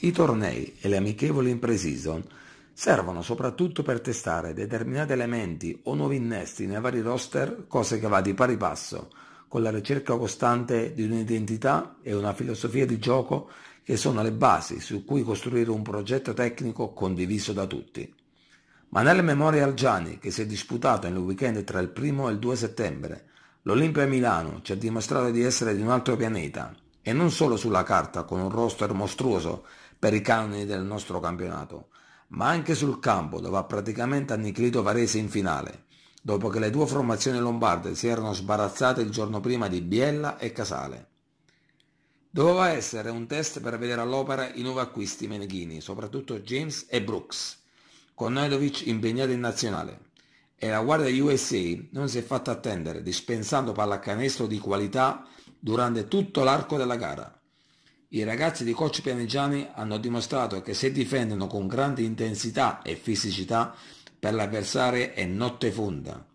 I tornei e le amichevoli in pre-season servono soprattutto per testare determinati elementi o nuovi innesti nei vari roster, cosa che va di pari passo con la ricerca costante di un'identità e una filosofia di gioco che sono le basi su cui costruire un progetto tecnico condiviso da tutti. Ma nel Memorial Gianni, che si è disputato nel weekend tra il 1 e il 2 settembre, l'Olimpia Milano ci ha dimostrato di essere di un altro pianeta, e non solo sulla carta con un roster mostruoso per i canoni del nostro campionato, ma anche sul campo dove ha praticamente annichilito Varese in finale, dopo che le due formazioni lombarde si erano sbarazzate il giorno prima di Biella e Casale. Doveva essere un test per vedere all'opera i nuovi acquisti meneghini, soprattutto James e Brooks, con Noidovic impegnato in nazionale. E la Guardia USA non si è fatta attendere, dispensando pallacanestro di qualità durante tutto l'arco della gara. I ragazzi di coach pianegiani hanno dimostrato che se difendono con grande intensità e fisicità per l'avversario è notte fonda,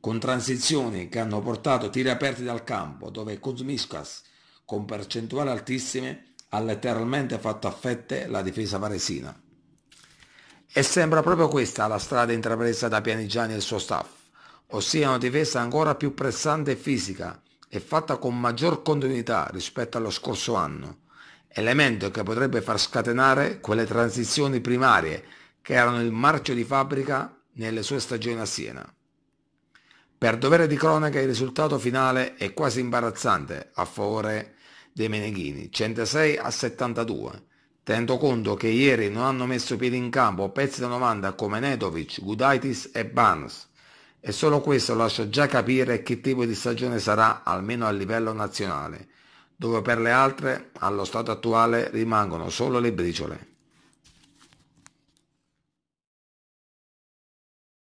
con transizioni che hanno portato tiri aperti dal campo dove Kuzmiskas con percentuali altissime ha letteralmente fatto a fette la difesa varesina. E sembra proprio questa la strada intrapresa da Pianigiani e il suo staff, ossia una difesa ancora più pressante e fisica e fatta con maggior continuità rispetto allo scorso anno, elemento che potrebbe far scatenare quelle transizioni primarie che erano il marcio di fabbrica nelle sue stagioni a Siena. Per dovere di cronaca il risultato finale è quasi imbarazzante a favore dei Meneghini, 106 a 72, tenendo conto che ieri non hanno messo piedi in campo pezzi da 90 come Nedovic, Gudaitis e Barnes, e solo questo lascia già capire che tipo di stagione sarà almeno a livello nazionale, dove per le altre allo stato attuale rimangono solo le briciole.